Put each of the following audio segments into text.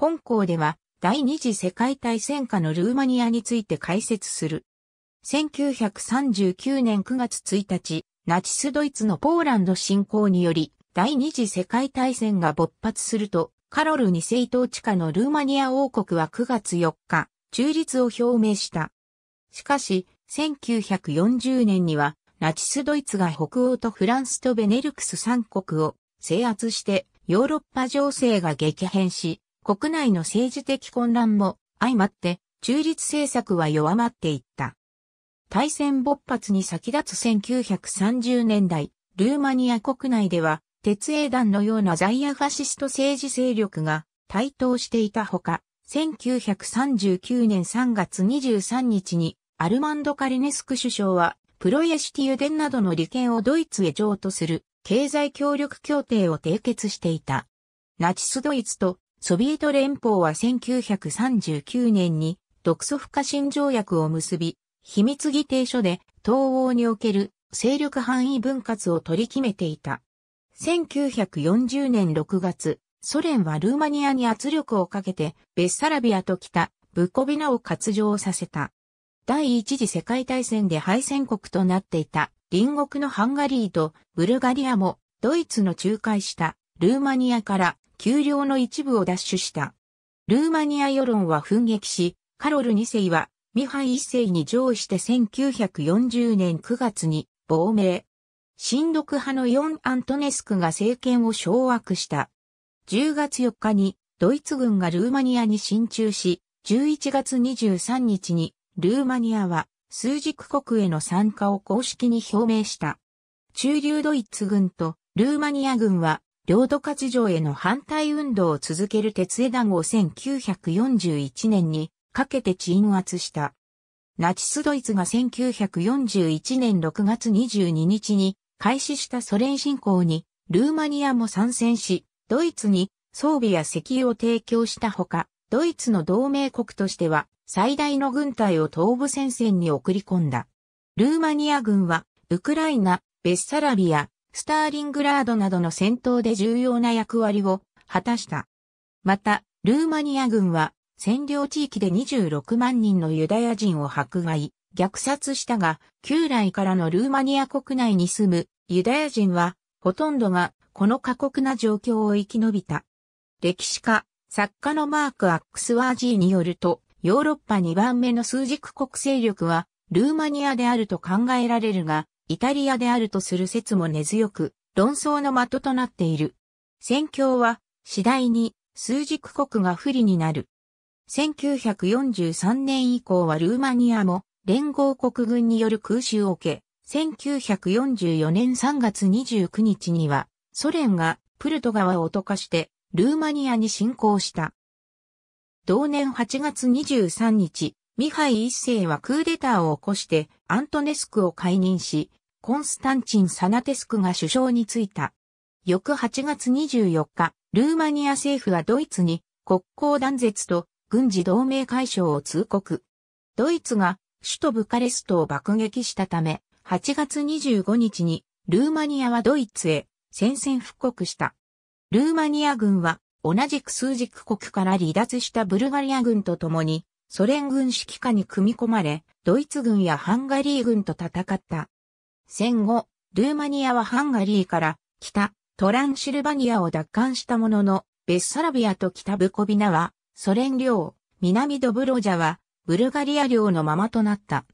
本校では第二次世界大戦下のルーマニアについて解説する。1939年9月1日、ナチスドイツのポーランド侵攻により、第二次世界大戦が勃発すると、カロル2世統治下のルーマニア王国は9月4日、中立を表明した。しかし、1940年には、ナチスドイツが北欧とフランスとベネルクス三国を制圧して、ヨーロッパ情勢が激変し、国内の政治的混乱も相まって中立政策は弱まっていった。大戦勃発に先立つ1930年代、ルーマニア国内では鉄営団のようなザイアファシスト政治勢力が台頭していたほか、1939年3月23日にアルマンド・カリネスク首相はプロイエシティユデンなどの利権をドイツへ譲渡する経済協力協定を締結していた。ナチスドイツとソビエト連邦は1939年に独ソ不可侵条約を結び、秘密議定書で東欧における勢力範囲分割を取り決めていた。1940年6月、ソ連はルーマニアに圧力をかけて、ベッサラビアと北、ブコビナを割譲させた。第一次世界大戦で敗戦国となっていた、隣国のハンガリーとブルガリアも、ドイツの仲介した、ルーマニアから給料の一部を奪取した。ルーマニア世論は奮撃し、カロル2世はミハイ1世に上位して1940年9月に亡命。親独派のヨン・アントネスクが政権を掌握した。10月4日にドイツ軍がルーマニアに進駐し、11月23日にルーマニアは数軸国への参加を公式に表明した。中流ドイツ軍とルーマニア軍は領土割譲への反対運動を続ける鉄枝団を1941年にかけて鎮圧した。ナチスドイツが1941年6月22日に開始したソ連侵攻にルーマニアも参戦し、ドイツに装備や石油を提供したほか、ドイツの同盟国としては最大の軍隊を東部戦線に送り込んだ。ルーマニア軍はウクライナ、ベッサラビア、スターリングラードなどの戦闘で重要な役割を果たした。また、ルーマニア軍は占領地域で26万人のユダヤ人を迫害、虐殺したが、旧来からのルーマニア国内に住むユダヤ人は、ほとんどがこの過酷な状況を生き延びた。歴史家、作家のマーク・アックスワージーによると、ヨーロッパ2番目の数軸国勢力は、ルーマニアであると考えられるが、イタリアであるとする説も根強く、論争の的となっている。戦況は、次第に、数軸国が不利になる。1943年以降はルーマニアも連合国軍による空襲を受け、1944年3月29日にはソ連がプルト川を溶かしてルーマニアに侵攻した。同年8月23日、ミハイ一世はクーデターを起こしてアントネスクを解任し、コンスタンチン・サナテスクが首相に就いた。翌8月24日、ルーマニア政府はドイツに国交断絶と軍事同盟解消を通告。ドイツが首都ブカレストを爆撃したため、8月25日にルーマニアはドイツへ宣戦復刻した。ルーマニア軍は同じく数軸国から離脱したブルガリア軍と共にソ連軍指揮下に組み込まれ、ドイツ軍やハンガリー軍と戦った。戦後、ルーマニアはハンガリーから北トランシルバニアを奪還したものの、ベッサラビアと北ブコビナはソ連領、南ドブロジャはブルガリア領のままとなった。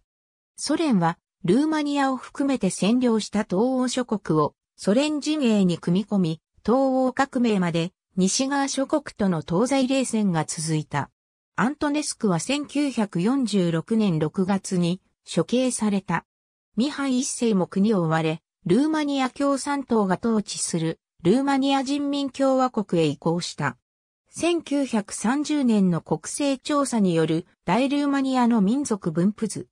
ソ連はルーマニアを含めて占領した東欧諸国をソ連陣営に組み込み、東欧革命まで西側諸国との東西冷戦が続いた。アントネスクは1946年6月に処刑された。ミハイ一世も国を追われ、ルーマニア共産党が統治する、ルーマニア人民共和国へ移行した。1930年の国勢調査による大ルーマニアの民族分布図。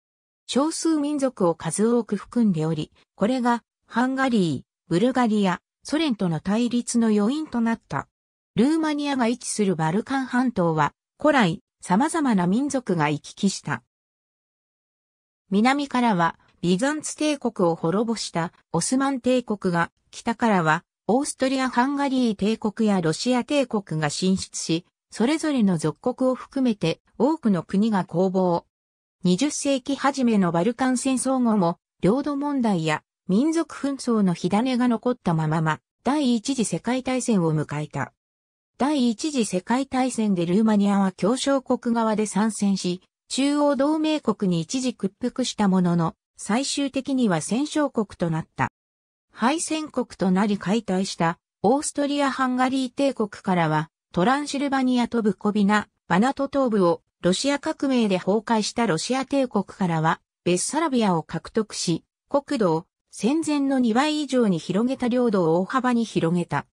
少数民族を数多く含んでおり、これがハンガリー、ブルガリア、ソ連との対立の要因となった。ルーマニアが位置するバルカン半島は、古来、様々な民族が行き来した。南からは、ビザンツ帝国を滅ぼしたオスマン帝国が、北からはオーストリア・ハンガリー帝国やロシア帝国が進出し、それぞれの属国を含めて多くの国が攻防。20世紀初めのバルカン戦争後も、領土問題や民族紛争の火種が残ったまま、第一次世界大戦を迎えた。第一次世界大戦でルーマニアは協商国側で参戦し、中央同盟国に一時屈服したものの、最終的には戦勝国となった。敗戦国となり解体したオーストリア・ハンガリー帝国からはトランシルバニアとブコビナ、バナト東部をロシア革命で崩壊したロシア帝国からはベッサラビアを獲得し、国土を戦前の2倍以上に広げた領土を大幅に広げた。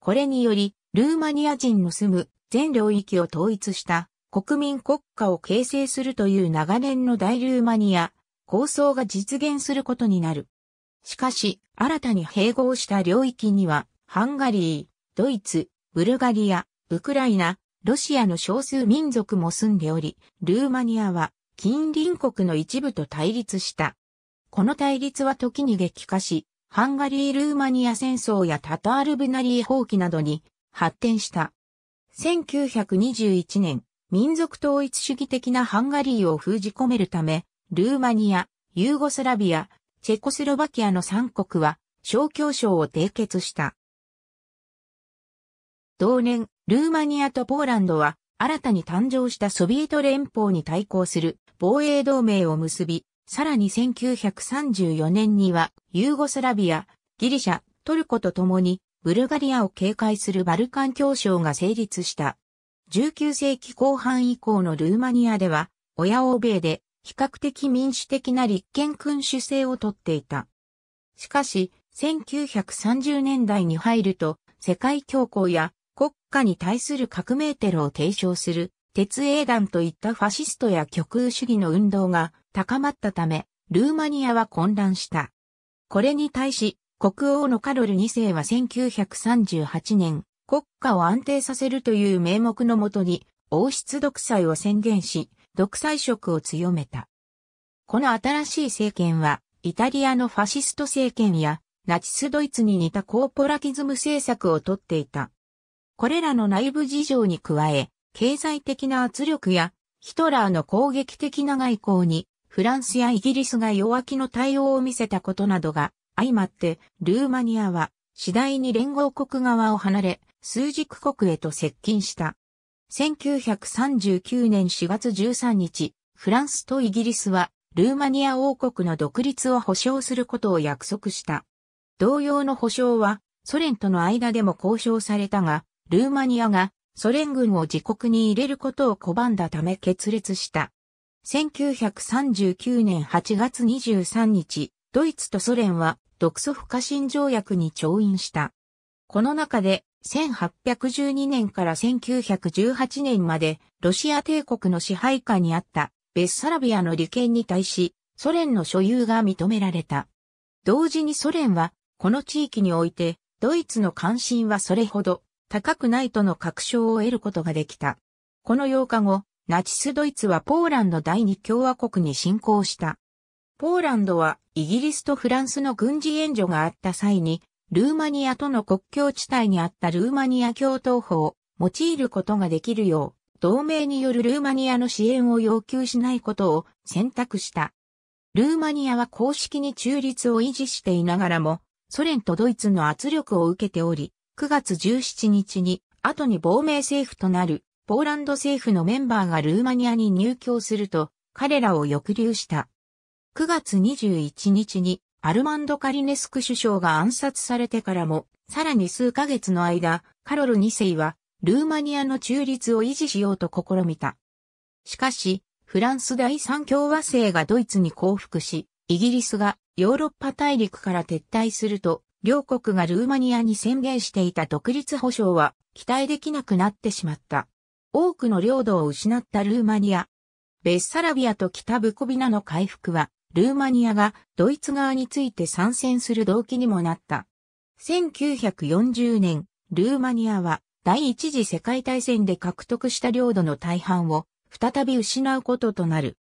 これにより、ルーマニア人の住む全領域を統一した国民国家を形成するという長年の大ルーマニア、構想が実現することになる。しかし、新たに併合した領域には、ハンガリー、ドイツ、ブルガリア、ウクライナ、ロシアの少数民族も住んでおり、ルーマニアは近隣国の一部と対立した。この対立は時に激化し、ハンガリー・ルーマニア戦争やタタール・ブナリー放棄などに発展した。1921年、民族統一主義的なハンガリーを封じ込めるため、ルーマニア、ユーゴスラビア、チェコスロバキアの3国は、小協商を締結した。同年、ルーマニアとポーランドは、新たに誕生したソビエト連邦に対抗する防衛同盟を結び、さらに1934年には、ユーゴスラビア、ギリシャ、トルコと共に、ブルガリアを警戒するバルカン協商が成立した。19世紀後半以降のルーマニアでは、親欧米で比較的民主的な立憲君主制をとっていた。しかし、1930年代に入ると、世界恐慌や国家に対する革命テロを提唱する、鉄英団といったファシストや極右主義の運動が高まったため、ルーマニアは混乱した。これに対し、国王のカロル2世は1938年、国家を安定させるという名目のもとに、王室独裁を宣言し、独裁色を強めた。この新しい政権は、イタリアのファシスト政権や、ナチスドイツに似たコーポラティズム政策をとっていた。これらの内部事情に加え、経済的な圧力や、ヒトラーの攻撃的な外交に、フランスやイギリスが弱気の対応を見せたことなどが、相まって、ルーマニアは、次第に連合国側を離れ、枢軸国へと接近した。1939年4月13日、フランスとイギリスは、ルーマニア王国の独立を保障することを約束した。同様の保障は、ソ連との間でも交渉されたが、ルーマニアがソ連軍を自国に入れることを拒んだため決裂した。1939年8月23日、ドイツとソ連は独ソ不可侵条約に調印した。この中で1812年から1918年までロシア帝国の支配下にあったベッサラビアの利権に対しソ連の所有が認められた。同時にソ連はこの地域においてドイツの関心はそれほど高くないとの確証を得ることができた。この8日後、ナチスドイツはポーランド第二共和国に侵攻した。ポーランドはイギリスとフランスの軍事援助があった際にルーマニアとの国境地帯にあったルーマニア共闘法を用いることができるよう、同盟によるルーマニアの支援を要求しないことを選択した。ルーマニアは公式に中立を維持していながらも、ソ連とドイツの圧力を受けており、9月17日に、後に亡命政府となる、ポーランド政府のメンバーがルーマニアに入居すると、彼らを抑留した。9月21日に、アルマンド・カリネスク首相が暗殺されてからも、さらに数ヶ月の間、カロル2世は、ルーマニアの中立を維持しようと試みた。しかし、フランス第三共和制がドイツに降伏し、イギリスがヨーロッパ大陸から撤退すると、両国がルーマニアに宣言していた独立保障は期待できなくなってしまった。多くの領土を失ったルーマニア。ベッサラビアと北ブコビナの回復はルーマニアがドイツ側について参戦する動機にもなった。1940年、ルーマニアは第一次世界大戦で獲得した領土の大半を再び失うこととなる。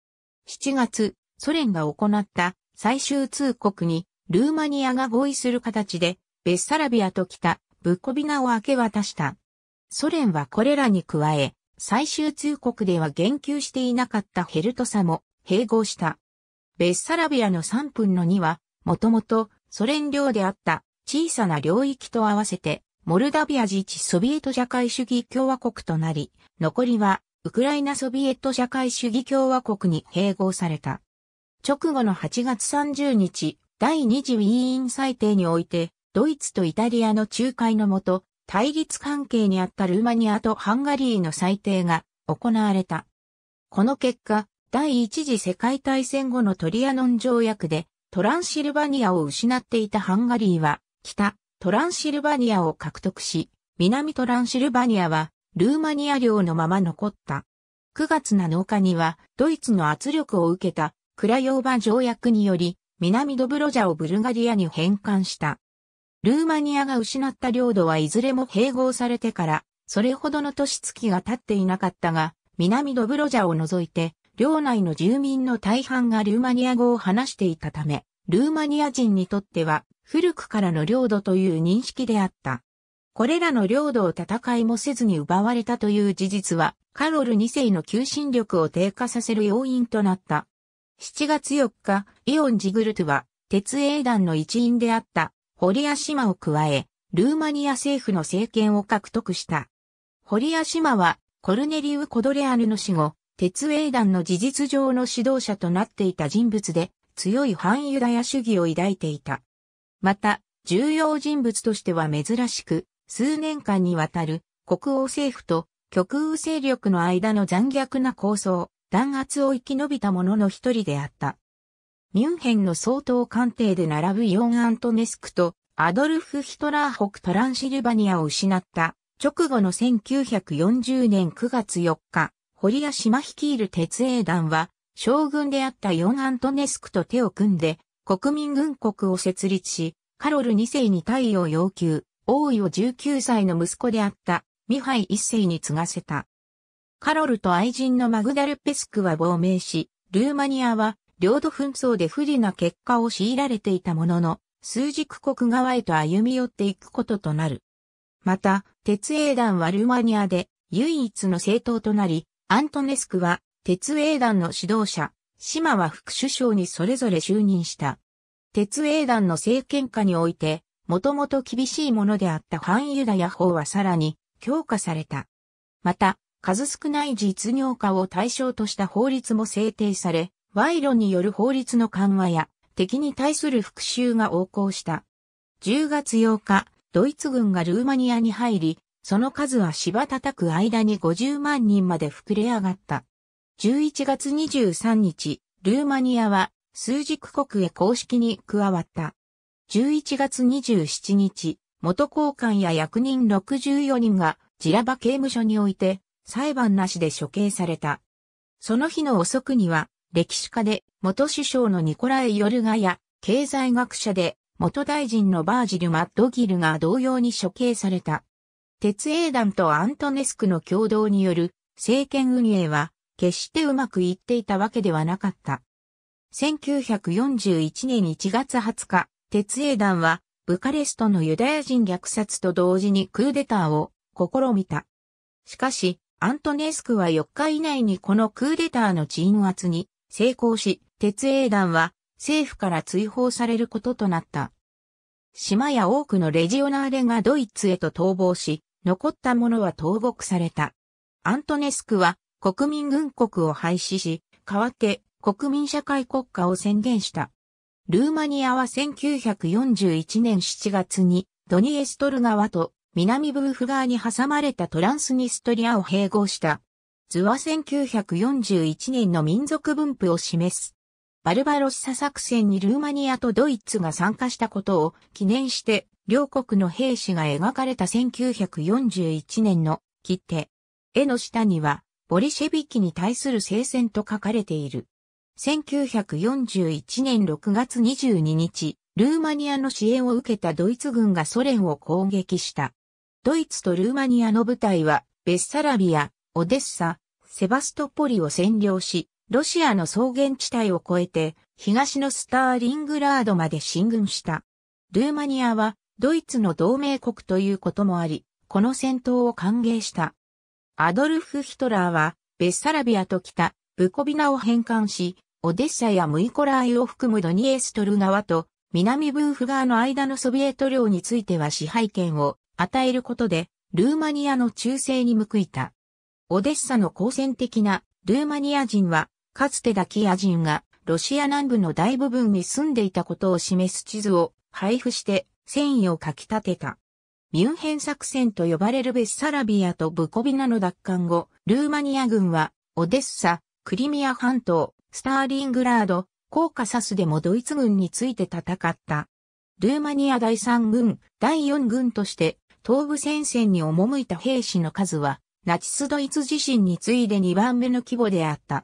7月、ソ連が行った最終通告にルーマニアが合意する形でベッサラビアと北ブッコビナを明け渡した。ソ連はこれらに加え、最終通告では言及していなかったヘルトサも併合した。ベッサラビアの3分の2は、もともとソ連領であった小さな領域と合わせて、モルダビア自治ソビエト社会主義共和国となり、残りはウクライナソビエト社会主義共和国に併合された。直後の8月30日、第二次ウィーン裁定において、ドイツとイタリアの仲介のもと、対立関係にあったルーマニアとハンガリーの裁定が行われた。この結果、第一次世界大戦後のトリアノン条約でトランシルバニアを失っていたハンガリーは北トランシルバニアを獲得し、南トランシルバニアはルーマニア領のまま残った。9月7日にはドイツの圧力を受けたクラヨーバ条約により南ドブロジャをブルガリアに返還した。ルーマニアが失った領土はいずれも併合されてから、それほどの年月が経っていなかったが、南ドブロジャを除いて、領内の住民の大半がルーマニア語を話していたため、ルーマニア人にとっては古くからの領土という認識であった。これらの領土を戦いもせずに奪われたという事実は、カロル2世の求心力を低下させる要因となった。7月4日、イオン・ジグルトは、鉄英団の一員であった、ホリア島を加え、ルーマニア政府の政権を獲得した。ホリア島は、コルネリウ・コドレアルの死後、鉄英団の事実上の指導者となっていた人物で、強い反ユダヤ主義を抱いていた。また、重要人物としては珍しく、数年間にわたる国王政府と極右勢力の間の残虐な構想、弾圧を生き延びた者の一人であった。ミュンヘンの総統官邸で並ぶヨン・アントネスクとアドルフ・ヒトラー北トランシルバニアを失った直後の1940年9月4日、堀ア島率いる鉄英団は、将軍であったヨン・アントネスクと手を組んで、国民軍国を設立し、カロル2世に退位を要求、王位を19歳の息子であった、ミハイ1世に継がせた。カロルと愛人のマグダルペスクは亡命し、ルーマニアは領土紛争で不利な結果を強いられていたものの、数軸国側へと歩み寄っていくこととなる。また、鉄英団はルーマニアで唯一の政党となり、アントネスクは、鉄英団の指導者、島は副首相にそれぞれ就任した。鉄英団の政権下において、もともと厳しいものであった反ユダヤ法はさらに強化された。また、数少ない実業家を対象とした法律も制定され、賄賂による法律の緩和や敵に対する復讐が横行した。10月8日、ドイツ軍がルーマニアに入り、その数は芝叩く間に50万人まで膨れ上がった。11月23日、ルーマニアは数軸国へ公式に加わった。11月27日、元交換や役人64人がジラバ刑務所において裁判なしで処刑された。その日の遅くには歴史家で元首相のニコライ・ヨルガや経済学者で元大臣のバージル・マッドギルが同様に処刑された。鉄英団とアントネスクの共同による政権運営は決してうまくいっていたわけではなかった。1941年1月20日、鉄英団はブカレストのユダヤ人虐殺と同時にクーデターを試みた。しかし、アントネスクは4日以内にこのクーデターの鎮圧に成功し、鉄英団は政府から追放されることとなった。島や多くのレジオナーレがドイツへと逃亡し、残った者は投獄された。アントネスクは国民軍国を廃止し、代わって国民社会国家を宣言した。ルーマニアは1941年7月にドニエストル川と南ブーフ川に挟まれたトランスニストリアを併合した。図は1941年の民族分布を示す。バルバロッサ作戦にルーマニアとドイツが参加したことを記念して、両国の兵士が描かれた1941年の切手。絵の下には、ボリシェビキに対する聖戦と書かれている。1941年6月22日、ルーマニアの支援を受けたドイツ軍がソ連を攻撃した。ドイツとルーマニアの部隊は、ベッサラビア、オデッサ、セバストポリを占領し、ロシアの草原地帯を越えて、東のスターリングラードまで進軍した。ルーマニアは、ドイツの同盟国ということもあり、この戦闘を歓迎した。アドルフ・ヒトラーは、ベッサラビアと北、ブコビナを返還し、オデッサやムイコラーイを含むドニエストル側と、南ブーフ側の間のソビエト領については支配権を与えることで、ルーマニアの忠誠に報いた。オデッサの好戦的なルーマニア人はかつてダキア人がロシア南部の大部分に住んでいたことを示す地図を配布して戦意をかき立てた。ミュンヘン作戦と呼ばれるベッサラビアとブコビナの奪還後、ルーマニア軍はオデッサ、クリミア半島、スターリングラード、コーカサスでもドイツ軍について戦った。ルーマニア第3軍、第4軍として東部戦線に赴いた兵士の数は、ナチスドイツ自身に次いで2番目の規模であった。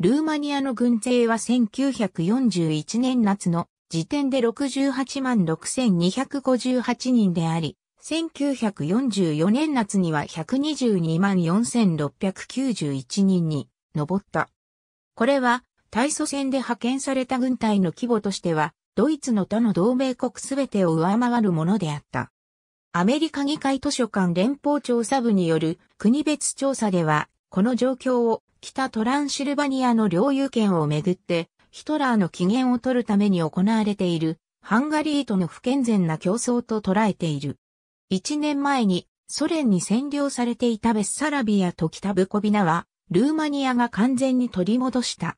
ルーマニアの軍勢は1941年夏の時点で68万6258人であり、1944年夏には122万4691人に上った。これは、大祖戦で派遣された軍隊の規模としては、ドイツの他の同盟国すべてを上回るものであった。アメリカ議会図書館連邦調査部による国別調査では、この状況を北トランシルバニアの領有権をめぐって、ヒトラーの機嫌を取るために行われている、ハンガリーとの不健全な競争と捉えている。一年前に、ソ連に占領されていたベッサラビアと北ブコビナは、ルーマニアが完全に取り戻した。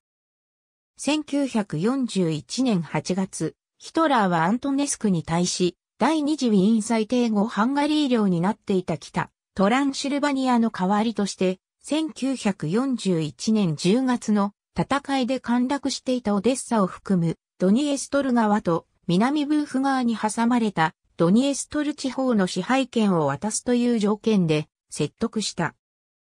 1941年8月、ヒトラーはアントネスクに対し、第二次ウィーン最低後ハンガリー領になっていた北、トランシルバニアの代わりとして、1941年10月の戦いで陥落していたオデッサを含むドニエストル川と南ブーフ川に挟まれたドニエストル地方の支配権を渡すという条件で説得した。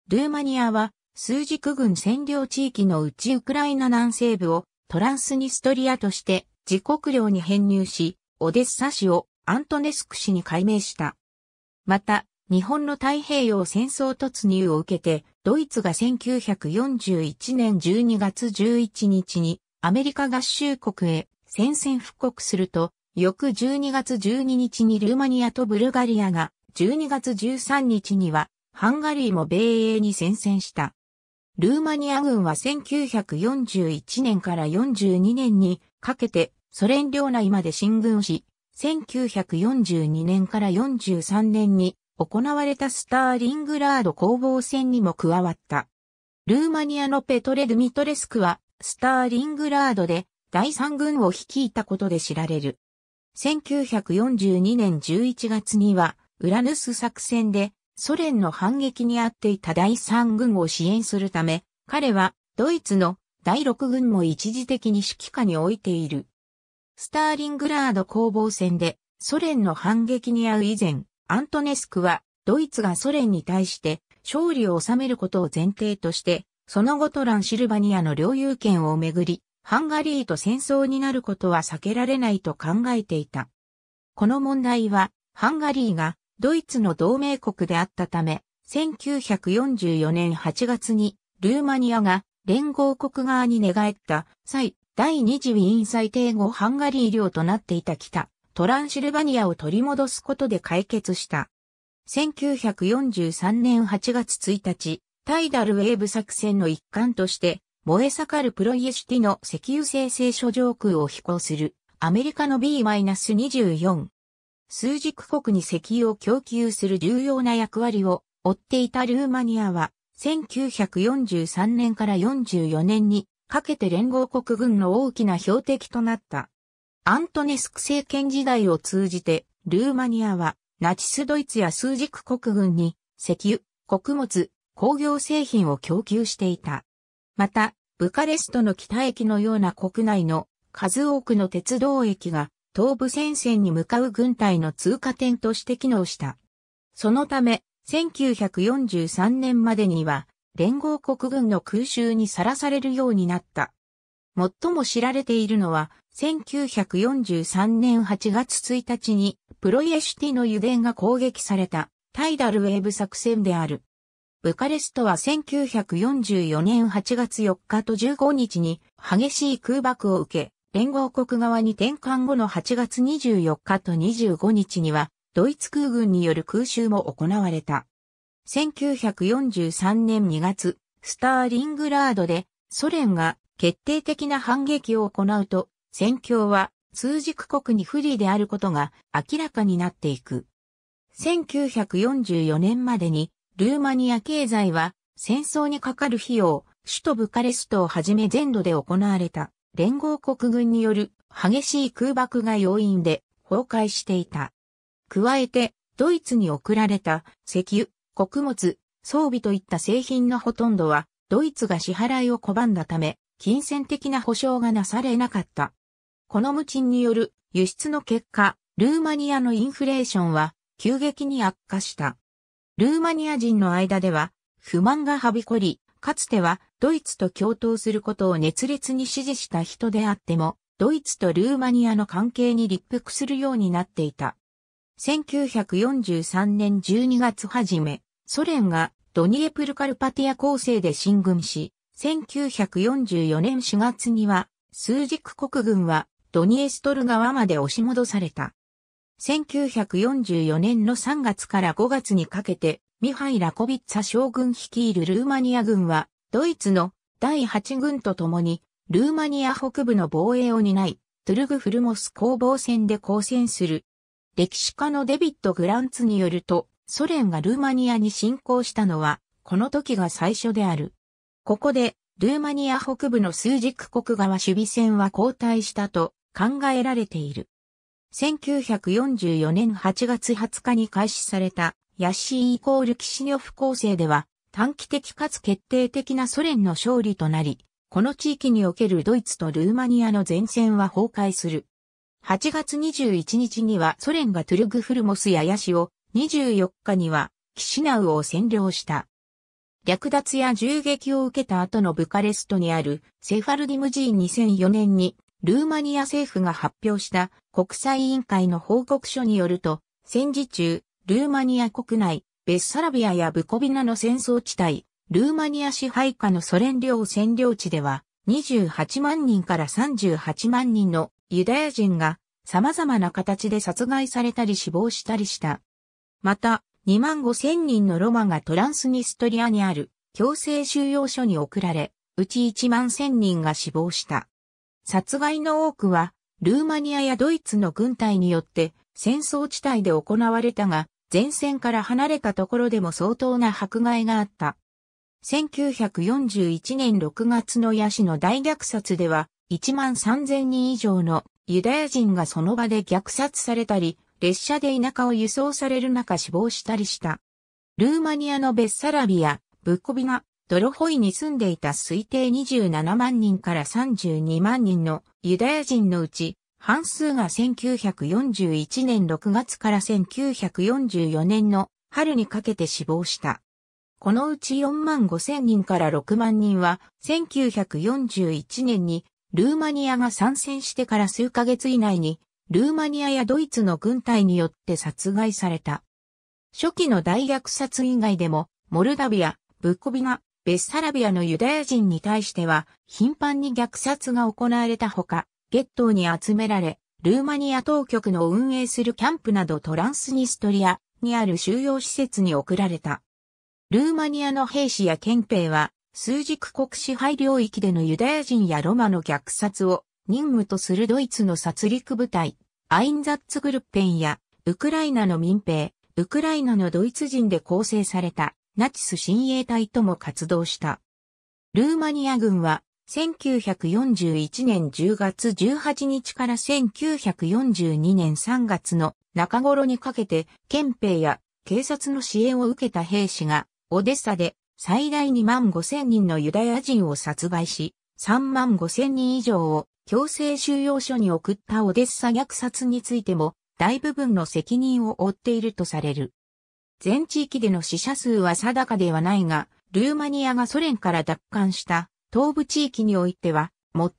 ルーマニアは数軸軍占領地域のうちウクライナ南西部をトランスニストリアとして自国領に編入し、オデッサ市をアントネスク市に改名した。また、日本の太平洋戦争突入を受けて、ドイツが1941年12月11日にアメリカ合衆国へ宣戦布告すると、翌12月12日にルーマニアとブルガリアが、12月13日にはハンガリーも米英に宣戦した。ルーマニア軍は1941年から42年にかけてソ連領内まで進軍し、1942年から43年に行われたスターリングラード攻防戦にも加わった。ルーマニアのペトレ・ドゥミトレスクは、スターリングラードで第三軍を率いたことで知られる。1942年11月には、ウラヌス作戦でソ連の反撃にあっていた第三軍を支援するため、彼はドイツの第六軍も一時的に指揮下に置いている。スターリングラード攻防戦でソ連の反撃に遭う以前、アントネスクは、ドイツがソ連に対して勝利を収めることを前提として、その後トランシルバニアの領有権をめぐり、ハンガリーと戦争になることは避けられないと考えていた。この問題は、ハンガリーがドイツの同盟国であったため、1944年8月にルーマニアが連合国側に寝返った際、第二次ウィーン最低後ハンガリー領となっていた北トランシルバニアを取り戻すことで解決した。1943年8月1日、タイダルウェーブ作戦の一環として、燃え盛るプロイエシティの石油生成所上空を飛行するアメリカの B-24。数軸国に石油を供給する重要な役割を負っていたルーマニアは、1943年から44年にかけて連合国軍の大きな標的となった。アントネスク政権時代を通じて、ルーマニアは、ナチスドイツや数軸国軍に、石油、穀物、工業製品を供給していた。また、ブカレストの北駅のような国内の数多くの鉄道駅が東部戦線に向かう軍隊の通過点として機能した。そのため、1943年までには連合国軍の空襲にさらされるようになった。最も知られているのは、1943年8月1日に、プロイエシュティの油田が攻撃された、タイダルウェーブ作戦である。ブカレストは1944年8月4日と15日に、激しい空爆を受け、連合国側に転換後の8月24日と25日には、ドイツ空軍による空襲も行われた。1943年2月、スターリングラードでソ連が決定的な反撃を行うと、戦況は通軸国に不利であることが明らかになっていく。1944年までに、ルーマニア経済は戦争にかかる費用、首都ブカレストをはじめ全土で行われた連合国軍による激しい空爆が要因で崩壊していた。加えて、ドイツに送られた石油、穀物、装備といった製品のほとんどは、ドイツが支払いを拒んだため、金銭的な保障がなされなかった。この無賃による輸出の結果、ルーマニアのインフレーションは急激に悪化した。ルーマニア人の間では不満がはびこり、かつてはドイツと共闘することを熱烈に支持した人であっても、ドイツとルーマニアの関係に立腹するようになっていた。1943年12月初め、ソ連がドニエプルカルパティア構成で進軍し、1944年4月には、スージク国軍はドニエストル川まで押し戻された。1944年の3月から5月にかけて、ミハイ・ラコビッツァ将軍率いるルーマニア軍は、ドイツの第8軍と共に、ルーマニア北部の防衛を担い、トゥルグフルモス攻防戦で交戦する。歴史家のデビッド・グランツによると、ソ連がルーマニアに侵攻したのは、この時が最初である。ここで、ルーマニア北部のスージク国側守備戦は後退したと考えられている。1944年8月20日に開始されたヤッシーイコールキシニョフ構成では短期的かつ決定的なソ連の勝利となり、この地域におけるドイツとルーマニアの前線は崩壊する。8月21日にはソ連がトゥルグフルモスやヤシを、24日にはキシナウを占領した。略奪や銃撃を受けた後のブカレストにあるセファルディム寺院2004年にルーマニア政府が発表した国際委員会の報告書によると、戦時中、ルーマニア国内、ベッサラビアやブコビナの戦争地帯、ルーマニア支配下のソ連領占領地では、28万人から38万人のユダヤ人が様々な形で殺害されたり死亡したりした。また、2万5千人のロマがトランスニストリアにある強制収容所に送られ、うち1万千人が死亡した。殺害の多くは、ルーマニアやドイツの軍隊によって戦争地帯で行われたが、前線から離れたところでも相当な迫害があった。1941年6月のヤシの大虐殺では、1万3000人以上のユダヤ人がその場で虐殺されたり、列車で田舎を輸送される中死亡したりした。ルーマニアのベッサラビア、ブッコビナ、ドロホイに住んでいた推定27万人から32万人のユダヤ人のうち、半数が1941年6月から1944年の春にかけて死亡した。このうち4万5千人から6万人は、1941年にルーマニアが参戦してから数ヶ月以内にルーマニアやドイツの軍隊によって殺害された。初期の大虐殺以外でも、モルダビア、ブッコビナ、ベッサラビアのユダヤ人に対しては、頻繁に虐殺が行われたほか、ゲットーに集められ、ルーマニア当局の運営するキャンプなどトランスニストリアにある収容施設に送られた。ルーマニアの兵士や憲兵は、数軸国支配領域でのユダヤ人やロマの虐殺を任務とするドイツの殺戮部隊、アインザッツグルッペンや、ウクライナの民兵、ウクライナのドイツ人で構成されたナチス親衛隊とも活動した。ルーマニア軍は1941年10月18日から1942年3月の中頃にかけて憲兵や警察の支援を受けた兵士がオデッサで最大2万5千人のユダヤ人を殺害し3万5千人以上を強制収容所に送ったオデッサ虐殺についても大部分の責任を負っているとされる。全地域での死者数は定かではないが、ルーマニアがソ連から奪還した東部地域においては、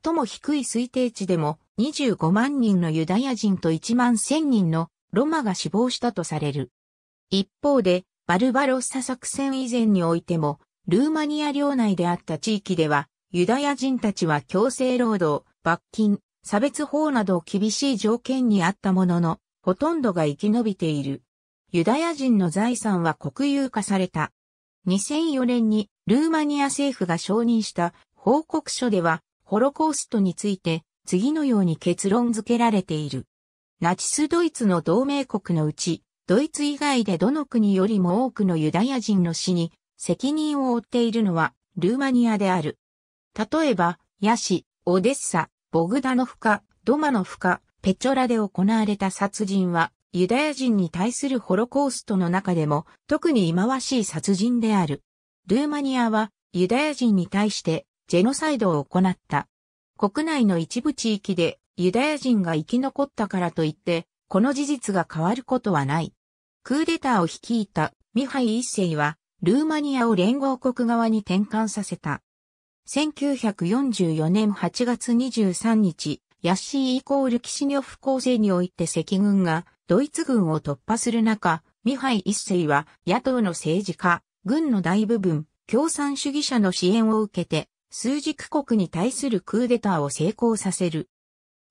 最も低い推定値でも25万人のユダヤ人と1万1000人のロマが死亡したとされる。一方で、バルバロッサ作戦以前においても、ルーマニア領内であった地域では、ユダヤ人たちは強制労働、罰金、差別法など厳しい条件にあったものの、ほとんどが生き延びている。ユダヤ人の財産は国有化された。2004年にルーマニア政府が承認した報告書では、ホロコーストについて次のように結論付けられている。ナチスドイツの同盟国のうち、ドイツ以外でどの国よりも多くのユダヤ人の死に責任を負っているのはルーマニアである。例えば、ヤシ、オデッサ、ボグダノフカ、ドマノフカ、ペチョラで行われた殺人は、ユダヤ人に対するホロコーストの中でも、特に忌まわしい殺人である。ルーマニアは、ユダヤ人に対して、ジェノサイドを行った。国内の一部地域で、ユダヤ人が生き残ったからといって、この事実が変わることはない。クーデターを率いたミハイ一世は、ルーマニアを連合国側に転換させた。1944年8月23日、ヤッシーイコールキシニョフ構成において赤軍がドイツ軍を突破する中、ミハイ一世は野党の政治家、軍の大部分、共産主義者の支援を受けて、数軸国に対するクーデターを成功させる。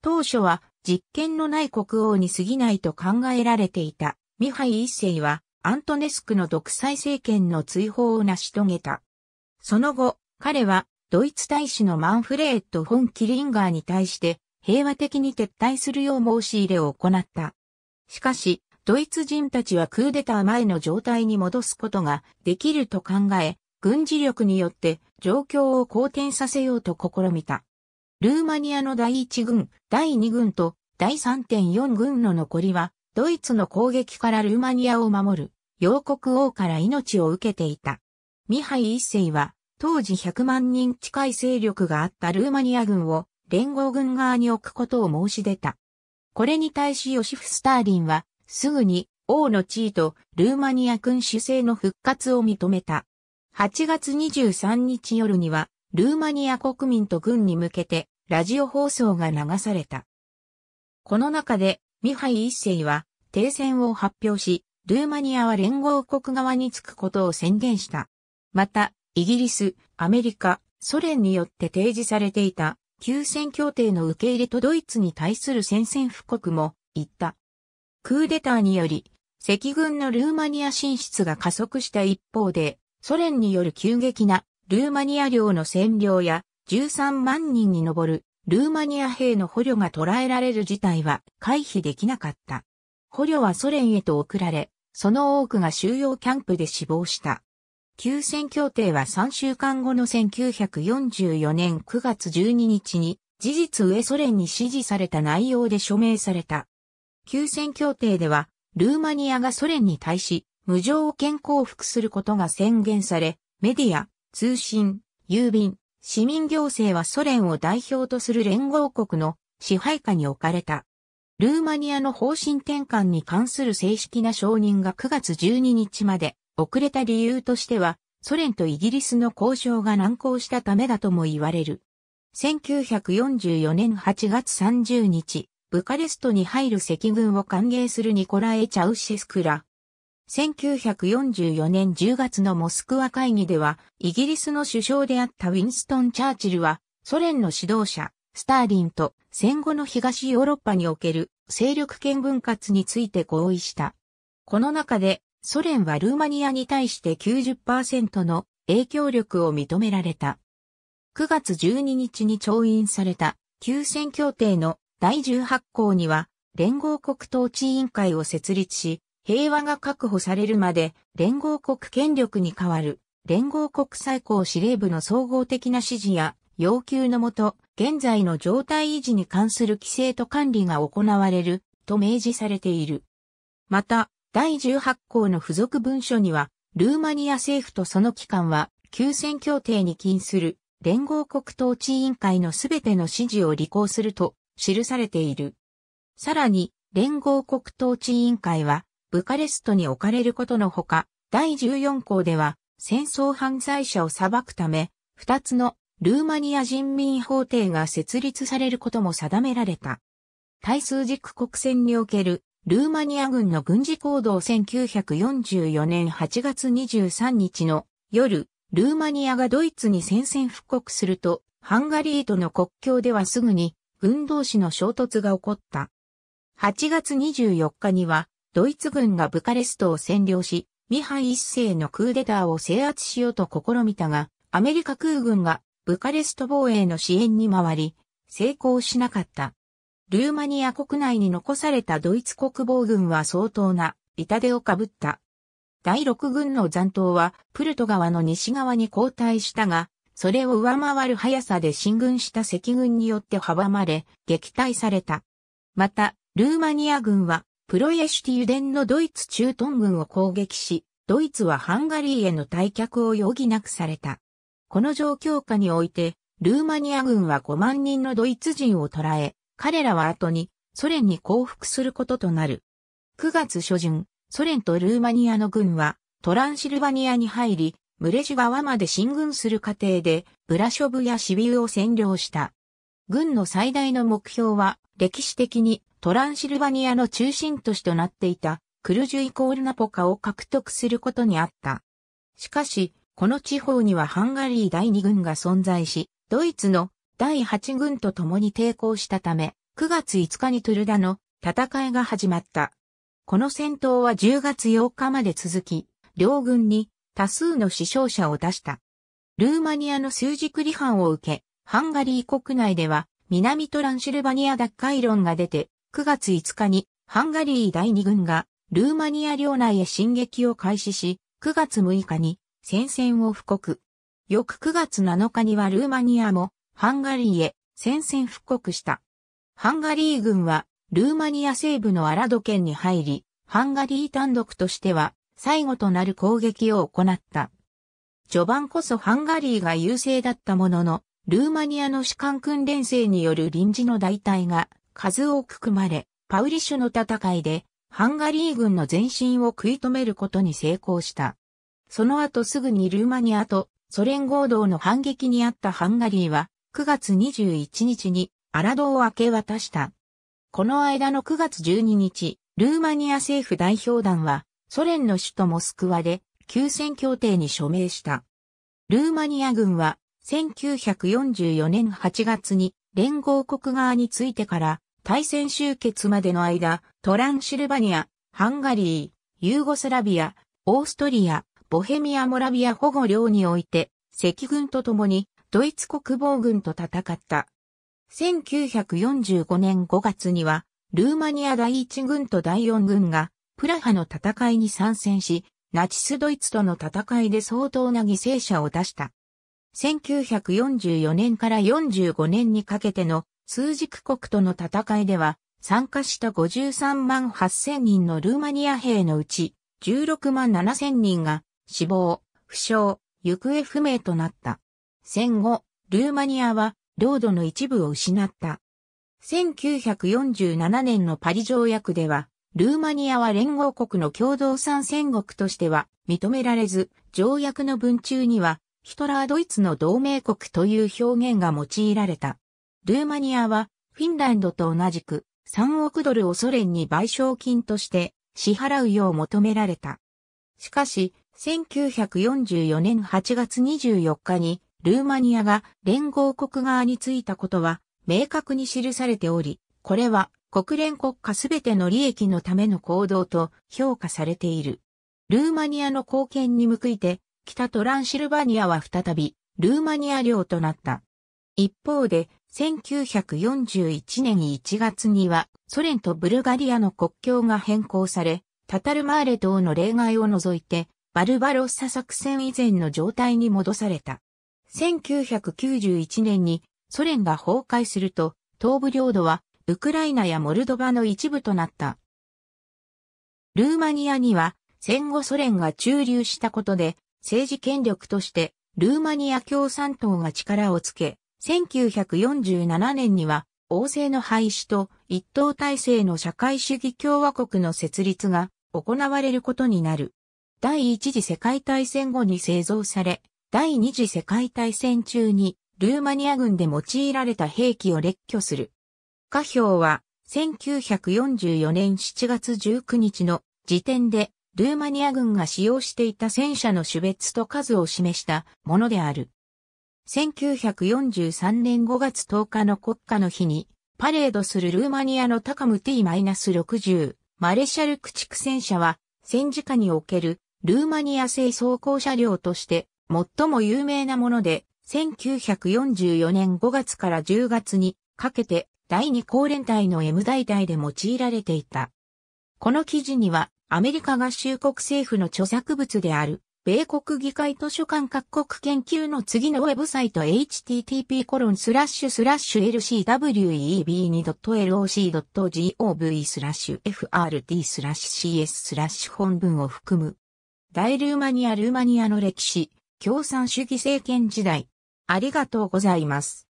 当初は実権のない国王に過ぎないと考えられていたミハイ一世はアントネスクの独裁政権の追放を成し遂げた。その後、彼はドイツ大使のマンフレート・フォン・キリンガーに対して平和的に撤退するよう申し入れを行った。しかし、ドイツ人たちはクーデター前の状態に戻すことができると考え、軍事力によって状況を好転させようと試みた。ルーマニアの第1軍、第2軍と第3.4軍の残りは、ドイツの攻撃からルーマニアを守る、洋国王から命を受けていた。ミハイ一世は、当時100万人近い勢力があったルーマニア軍を連合軍側に置くことを申し出た。これに対しヨシフ・スターリンは、すぐに王の地位とルーマニア君主制の復活を認めた。8月23日夜には、ルーマニア国民と軍に向けて、ラジオ放送が流された。この中で、ミハイ一世は、停戦を発表し、ルーマニアは連合国側につくことを宣言した。また、イギリス、アメリカ、ソ連によって提示されていた休戦協定の受け入れとドイツに対する宣戦布告も言った。クーデターにより、赤軍のルーマニア進出が加速した一方で、ソ連による急激なルーマニア領の占領や13万人に上るルーマニア兵の捕虜が捕らえられる事態は回避できなかった。捕虜はソ連へと送られ、その多くが収容キャンプで死亡した。休戦協定は3週間後の1944年9月12日に、事実上ソ連に支持された内容で署名された。休戦協定では、ルーマニアがソ連に対し、無条件降伏することが宣言され、メディア、通信、郵便、市民行政はソ連を代表とする連合国の支配下に置かれた。ルーマニアの方針転換に関する正式な承認が9月12日まで遅れた理由としては、ソ連とイギリスの交渉が難航したためだとも言われる。1944年8月30日、ブカレストに入る赤軍を歓迎するニコラエ・チャウシェスクラ。1944年10月のモスクワ会議では、イギリスの首相であったウィンストン・チャーチルは、ソ連の指導者、スターリンと戦後の東ヨーロッパにおける勢力圏分割について合意した。この中でソ連はルーマニアに対して90%の影響力を認められた。9月12日に調印された、休戦協定の第18項には、連合国統治委員会を設立し、平和が確保されるまで連合国権力に代わる連合国最高司令部の総合的な指示や要求のもと、現在の状態維持に関する規制と管理が行われると明示されている。また、第18項の付属文書には、ルーマニア政府とその機関は、休戦協定に禁する連合国統治委員会のすべての指示を履行すると記されている。さらに、連合国統治委員会は、ブカレストに置かれることのほか、第14項では、戦争犯罪者を裁くため、2つのルーマニア人民法廷が設立されることも定められた。対数軸国戦におけるルーマニア軍の軍事行動1944年8月23日の夜、ルーマニアがドイツに戦線復刻すると、ハンガリーとの国境ではすぐに軍同士の衝突が起こった。8月24日には、ドイツ軍がブカレストを占領し、ミハイ一世のクーデターを制圧しようと試みたが、アメリカ空軍がブカレスト防衛の支援に回り、成功しなかった。ルーマニア国内に残されたドイツ国防軍は相当な痛手をかぶった。第6軍の残党はプルト川の西側に後退したが、それを上回る速さで進軍した赤軍によって阻まれ、撃退された。また、ルーマニア軍は、プロエシュティ油田のドイツ駐屯軍を攻撃し、ドイツはハンガリーへの退却を余儀なくされた。この状況下において、ルーマニア軍は5万人のドイツ人を捕らえ、彼らは後にソ連に降伏することとなる。9月初旬、ソ連とルーマニアの軍はトランシルバニアに入り、ムレジュ川まで進軍する過程でブラショブやシビウを占領した。軍の最大の目標は歴史的にトランシルバニアの中心都市となっていたクルジュイコールナポカを獲得することにあった。しかし、この地方にはハンガリー第二軍が存在し、ドイツの第8軍と共に抵抗したため、9月5日にトゥルダの戦いが始まった。この戦闘は10月8日まで続き、両軍に多数の死傷者を出した。ルーマニアの数軸離反を受け、ハンガリー国内では南トランシルバニア奪回論が出て、9月5日にハンガリー第2軍がルーマニア領内へ進撃を開始し、9月6日に戦線を布告。翌9月7日にはルーマニアもハンガリーへ戦線復刻した。ハンガリー軍はルーマニア西部のアラド県に入り、ハンガリー単独としては最後となる攻撃を行った。序盤こそハンガリーが優勢だったものの、ルーマニアの士官訓練生による臨時の代替が数多く組まれ、パウリッシュの戦いでハンガリー軍の前進を食い止めることに成功した。その後すぐにルーマニアとソ連合同の反撃にあったハンガリーは9月21日にアラドを明け渡した。この間の9月12日、ルーマニア政府代表団はソ連の首都モスクワで休戦協定に署名した。ルーマニア軍は1944年8月に連合国側についてから対戦終結までの間、トランシルバニア、ハンガリー、ユーゴスラビア、オーストリア、ボヘミア・モラビア保護領において、赤軍と共にドイツ国防軍と戦った。1945年5月には、ルーマニア第1軍と第4軍が、プラハの戦いに参戦し、ナチスドイツとの戦いで相当な犠牲者を出した。1944年から45年にかけての数軸国との戦いでは、参加した53万8000人のルーマニア兵のうち、16万7000人が死亡、負傷、行方不明となった。戦後、ルーマニアは領土の一部を失った。1947年のパリ条約では、ルーマニアは連合国の共同参戦国としては認められず、条約の文中には、ヒトラードイツの同盟国という表現が用いられた。ルーマニアは、フィンランドと同じく、3億ドルをソ連に賠償金として支払うよう求められた。しかし、1944年8月24日にルーマニアが連合国側についたことは明確に記されており、これは国連国家すべての利益のための行動と評価されている。ルーマニアの貢献に報いて、北トランシルバニアは再びルーマニア領となった。一方で、1941年1月にはソ連とブルガリアの国境が変更され、タタルマーレ島の例外を除いて、バルバロッサ作戦以前の状態に戻された。1991年にソ連が崩壊すると、東部領土はウクライナやモルドバの一部となった。ルーマニアには戦後ソ連が駐留したことで政治権力としてルーマニア共産党が力をつけ、1947年には王政の廃止と一党体制の社会主義共和国の設立が行われることになる。第一次世界大戦後に製造され、第二次世界大戦中にルーマニア軍で用いられた兵器を列挙する。下表は1944年7月19日の時点でルーマニア軍が使用していた戦車の種別と数を示したものである。1943年5月10日の国家の日にパレードするルーマニアのタカム T-60 マレシャル駆逐戦車は戦時下におけるルーマニア製装甲車両として最も有名なもので、1944年5月から10月にかけて第2高連隊の M 大隊で用いられていた。この記事には、アメリカ合衆国政府の著作物である、米国議会図書館各国研究の次のウェブサイト http コロンスラッシュスラッシュ lcweb2.loc.gov スラッシュ FRT スラッシュ CS スラッシュ本文を含む。大ルーマニアルーマニアの歴史、共産主義政権時代。ありがとうございます。